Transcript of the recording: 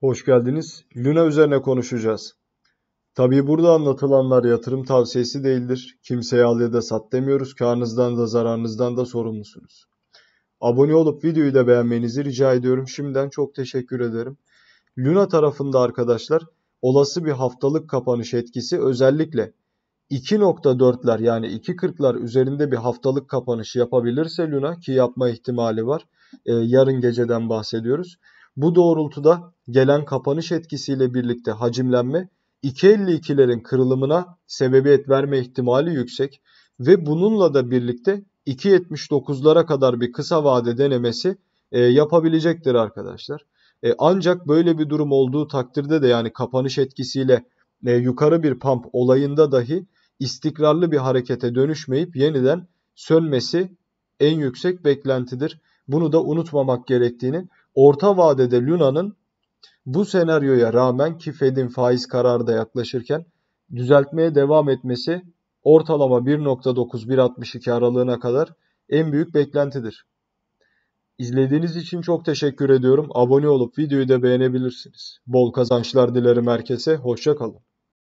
Hoş geldiniz. Luna üzerine konuşacağız. Tabii burada anlatılanlar yatırım tavsiyesi değildir. Kimseye al ya da sat demiyoruz. Karnınızdan da zararınızdan da sorumlusunuz. Abone olup videoyu da beğenmenizi rica ediyorum. Şimdiden çok teşekkür ederim. Luna tarafında arkadaşlar olası bir haftalık kapanış etkisi özellikle 2.4'ler yani 2.40'lar üzerinde bir haftalık kapanış yapabilirse Luna ki yapma ihtimali var. Ee, yarın geceden bahsediyoruz. Bu doğrultuda gelen kapanış etkisiyle birlikte hacimlenme 2.52'lerin kırılımına sebebiyet verme ihtimali yüksek ve bununla da birlikte 2.79'lara kadar bir kısa vade denemesi e, yapabilecektir arkadaşlar. E, ancak böyle bir durum olduğu takdirde de yani kapanış etkisiyle e, yukarı bir pump olayında dahi istikrarlı bir harekete dönüşmeyip yeniden sönmesi en yüksek beklentidir. Bunu da unutmamak gerektiğini orta vadede Luna'nın bu senaryoya rağmen ki Fed'in faiz kararı da yaklaşırken düzeltmeye devam etmesi ortalama 1.9-1.62 aralığına kadar en büyük beklentidir. İzlediğiniz için çok teşekkür ediyorum. Abone olup videoyu da beğenebilirsiniz. Bol kazançlar dilerim herkese. Hoşçakalın.